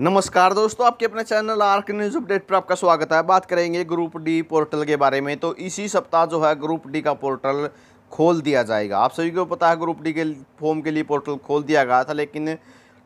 नमस्कार दोस्तों आपके अपने चैनल आर्क न्यूज़ अपडेट पर आपका स्वागत है बात करेंगे ग्रुप डी पोर्टल के बारे में तो इसी सप्ताह जो है ग्रुप डी का पोर्टल खोल दिया जाएगा आप सभी को पता है ग्रुप डी के फॉर्म के लिए पोर्टल खोल दिया गया था लेकिन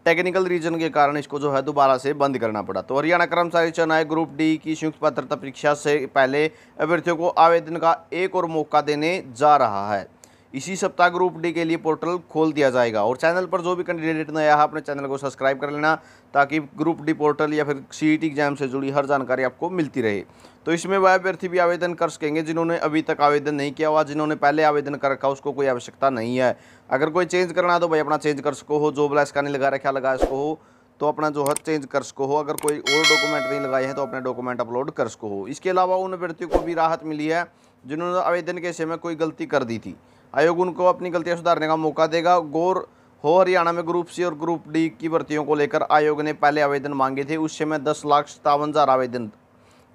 टेक्निकल रीजन के कारण इसको जो है दोबारा से बंद करना पड़ा तो हरियाणा कर्मचारी चयन आयोग ग्रुप डी की संयुक्त पात्रता परीक्षा से पहले अभ्यर्थियों को आवेदन का एक और मौका देने जा रहा है इसी सप्ताह ग्रुप डी के लिए पोर्टल खोल दिया जाएगा और चैनल पर जो भी कैंडिडेट नया है अपने चैनल को सब्सक्राइब कर लेना ताकि ग्रुप डी पोर्टल या फिर सी एग्जाम से जुड़ी हर जानकारी आपको मिलती रहे तो इसमें वह अभ्यर्थी भी आवेदन कर सकेंगे जिन्होंने अभी तक आवेदन नहीं किया हुआ जिन्होंने पहले आवेदन कर रखा उसको कोई आवश्यकता नहीं है अगर कोई चेंज करना तो भाई अपना चेंज कर सको हो जो ब्लैस का नहीं लगा रखा लगा इसको हो तो अपना जो है चेंज कर सको हो अगर कोई और डॉक्यूमेंट नहीं लगाए हैं तो अपने डॉक्यूमेंट अपलोड कर सको हो इसके अलावा उन अभ्यर्थियों को भी राहत मिली है जिन्होंने आवेदन के समय कोई गलती कर दी थी आयोग उनको अपनी गलतियाँ सुधारने का मौका देगा गौर हो हरियाणा में ग्रुप सी और ग्रुप डी की भर्तियों को लेकर आयोग ने पहले आवेदन मांगे थे उस समय दस लाख सत्तावन हज़ार आवेदन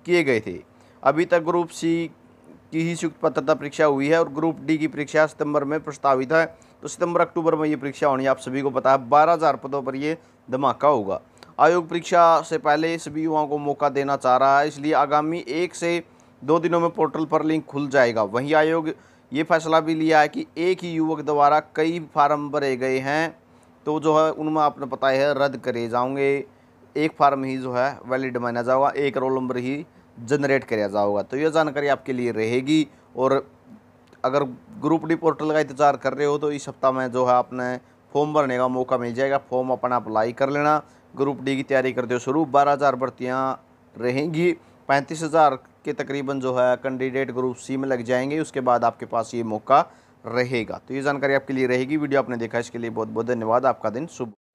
किए गए थे अभी तक ग्रुप सी की ही संयुक्त पत्रता परीक्षा हुई है और ग्रुप डी की परीक्षा सितंबर में प्रस्तावित है तो सितंबर अक्टूबर में ये परीक्षा होनी आप सभी को पता है बारह हज़ार पदों पर यह धमाका होगा आयोग परीक्षा से पहले सभी युवाओं को मौका देना चाह रहा है इसलिए आगामी एक से दो दिनों में पोर्टल पर लिंक खुल जाएगा वहीं आयोग ये फैसला भी लिया है कि एक ही युवक द्वारा कई फार्म भरे गए हैं तो जो है उनमें आपने पता है रद्द करे जाओगे एक फार्म ही जो है वैलिड माना जाएगा एक रोल नंबर ही जनरेट किया जाओगा तो यह जानकारी आपके लिए रहेगी और अगर ग्रुप डी पोर्टल का इंतजार कर रहे हो तो इस सप्ताह में जो है आपने फॉर्म भरने का मौका मिल जाएगा फॉर्म अपना अप्लाई कर लेना ग्रुप डी की तैयारी कर दो शुरू बारह हज़ार भर्तियाँ रहेंगी पैंतीस हज़ार के तकरीबन जो है कैंडिडेट ग्रुप सी में लग जाएंगे उसके बाद आपके पास ये मौका रहेगा तो ये जानकारी आपके लिए रहेगी वीडियो आपने देखा इसके लिए बहुत बहुत धन्यवाद आपका दिन शुभ